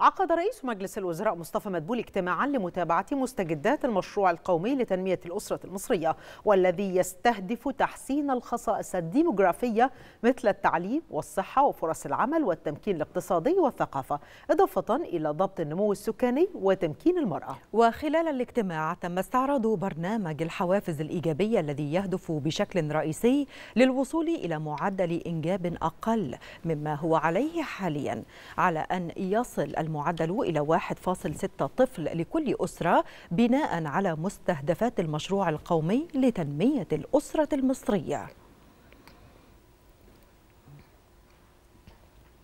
عقد رئيس مجلس الوزراء مصطفى مدبول اجتماعا لمتابعة مستجدات المشروع القومي لتنمية الأسرة المصرية والذي يستهدف تحسين الخصائص الديموغرافية مثل التعليم والصحة وفرص العمل والتمكين الاقتصادي والثقافة إضافة إلى ضبط النمو السكاني وتمكين المرأة وخلال الاجتماع تم استعراض برنامج الحوافز الإيجابية الذي يهدف بشكل رئيسي للوصول إلى معدل إنجاب أقل مما هو عليه حاليا على أن يصل المعدل إلى 1.6 طفل لكل أسرة بناء على مستهدفات المشروع القومي لتنمية الأسرة المصرية